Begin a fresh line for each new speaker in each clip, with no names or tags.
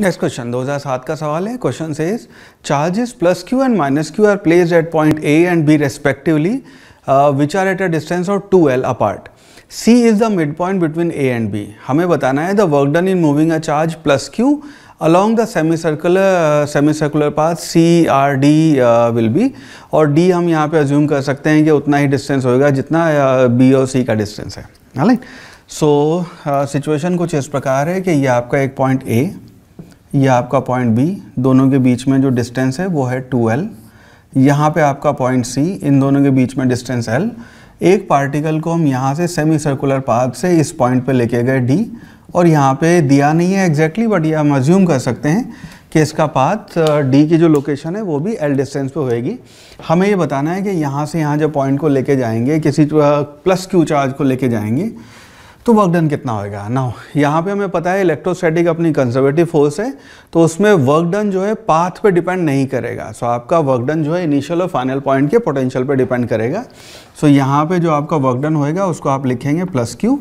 next question 2007 का सवाल है क्वेश्चन से charges plus Q and minus Q are placed at point A and B respectively which are at a distance of two L apart C is the mid point between A and B हमें बताना है the work done in moving a charge plus Q along the semi circular semi circular path C R D will be और D हम यहाँ पे assume कर सकते हैं कि उतना ही डिस्टेंस होगा जितना बी uh, और सी का डिस्टेंस है सो सिचुएशन uh, कुछ इस प्रकार है कि ये आपका एक पॉइंट ए यह आपका पॉइंट बी दोनों के बीच में जो डिस्टेंस है वो है टू एल यहाँ पर आपका पॉइंट सी इन दोनों के बीच में डिस्टेंस एल एक पार्टिकल को हम यहाँ से सेमी सर्कुलर पाथ से इस पॉइंट पे लेके गए डी और यहाँ पे दिया नहीं है एग्जैक्टली बट ये हम अज्यूम कर सकते हैं कि इसका पाथ डी की जो लोकेशन है वो भी एल डिस्टेंस पे होएगी हमें ये बताना है कि यहाँ से यहाँ जब पॉइंट को लेके जाएंगे किसी प्लस क्यू चार्ज को लेके जाएंगे तो वर्क डन कितना होएगा ना यहाँ पे हमें पता है इलेक्ट्रोस्टैटिक अपनी कंजर्वेटिव फोर्स है तो उसमें वर्क डन जो है पाथ पे डिपेंड नहीं करेगा सो आपका वर्क डन जो है इनिशियल और फाइनल पॉइंट के पोटेंशियल पे डिपेंड करेगा सो यहाँ पे जो आपका वर्क डन होएगा उसको आप लिखेंगे प्लस क्यू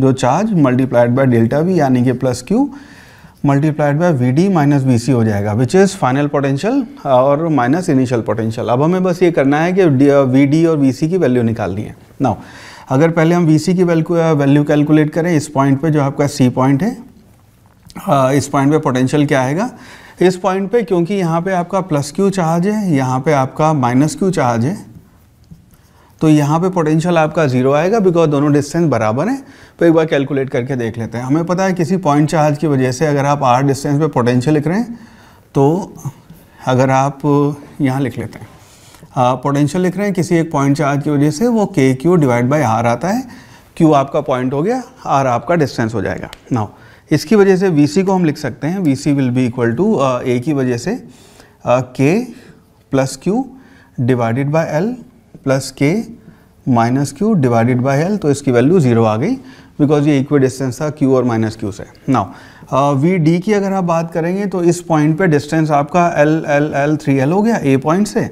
जो charge multiplied by delta V यानी कि plus Q multiplied by V D minus V C हो जाएगा विच इज़ फाइनल पोटेंशियल और माइनस इनिशियल पोटेंशियल अब हमें बस ये करना है कि वी डी uh, और वी सी की वैल्यू निकालनी है नाउ अगर पहले हम वी की वैल्यू कैलकुलेट करें इस पॉइंट पर जो आपका सी पॉइंट है इस पॉइंट पर पोटेंशियल क्या आएगा इस पॉइंट पे क्योंकि यहाँ पे आपका प्लस क्यू चार्ज है यहाँ पे आपका माइनस क्यू चार्ज है तो यहाँ पे पोटेंशियल आपका जीरो आएगा बिकॉज दोनों डिस्टेंस बराबर हैं तो एक बार कैलकुलेट करके देख लेते हैं हमें पता है किसी पॉइंट चार्ज की वजह से अगर आप आर डिस्टेंस पे पोटेंशियल लिख रहे हैं तो अगर आप यहाँ लिख लेते हैं पोटेंशियल लिख रहे हैं किसी एक पॉइंट चार्ज की वजह से वो के क्यू डिवाइड बाई आर आता है क्यू आपका पॉइंट हो गया आर आपका डिस्टेंस हो जाएगा नाउ इसकी वजह से वी को हम लिख सकते हैं V C will be equal to A की वजह से K plus Q divided by L plus K minus Q divided by L तो इसकी वैल्यू ज़ीरो आ गई बिकॉज ये इक्वी डिस्टेंस था क्यू और माइनस क्यू से नाउ वी डी की अगर आप बात करेंगे तो इस पॉइंट पे डिस्टेंस आपका L L L three L हो गया ए पॉइंट से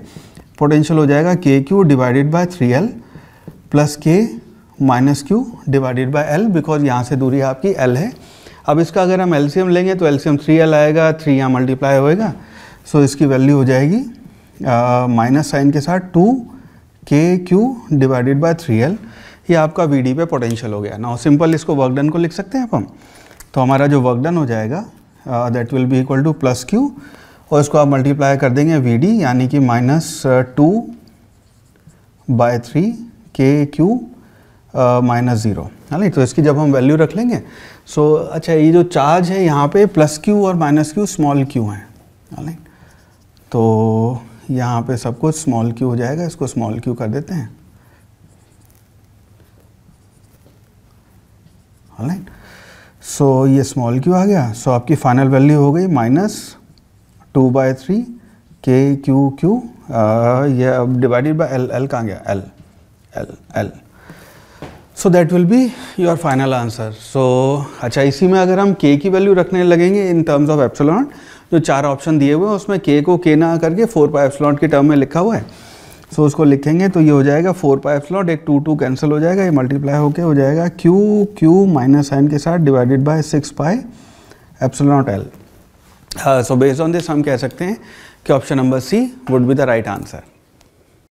पोटेंशियल हो जाएगा K Q divided by three L plus K minus Q divided by L because यहाँ से दूरी आपकी एल है अब इसका अगर हम एलसीएम लेंगे तो एलसीएम थ्री एल आएगा थ्री यहाँ मल्टीप्लाई होएगा सो इसकी वैल्यू हो जाएगी माइनस साइन के साथ two K Q divided by three L ये आपका वी डी पे पोटेंशियल हो गया ना सिंपल इसको वर्क डन को लिख सकते हैं आप हम तो हमारा जो वर्क डन हो जाएगा that will be equal to plus Q और इसको आप मल्टीप्लाई कर देंगे वी डी यानी कि minus two by three K Q minus zero है ना तो इसकी जब हम वैल्यू रख लेंगे सो अच्छा ये जो चार्ज है यहाँ पे प्लस क्यू और माइनस क्यू स्मॉल क्यू है ना तो यहाँ पे सब कुछ स्मॉल क्यू हो जाएगा इसको स्मॉल क्यू कर देते हैं सो so, ये स्मॉल क्यू आ गया सो so, आपकी फाइनल वैल्यू हो गई minus two by three K Q Q ये अब डिवाइडेड बाई एल एल कहाँ गया L L L so that will be your final answer so अच्छा इसी में अगर हम के की वैल्यू रखने लगेंगे इन टर्म्स ऑफ एप्सलॉन जो चार ऑप्शन दिए हुए हैं उसमें के को के ना करके फोर पाई एप्सलॉन्ट के टर्म में लिखा हुआ है सो so, उसको लिखेंगे तो ये हो जाएगा फोर पाई एप्सलॉन्ट एक टू टू कैंसिल हो जाएगा ये मल्टीप्लाई होकर हो जाएगा क्यू क्यू माइनस साइन के साथ divided by six pi epsilon naught L so based on this हम कह सकते हैं कि option number C would be the right answer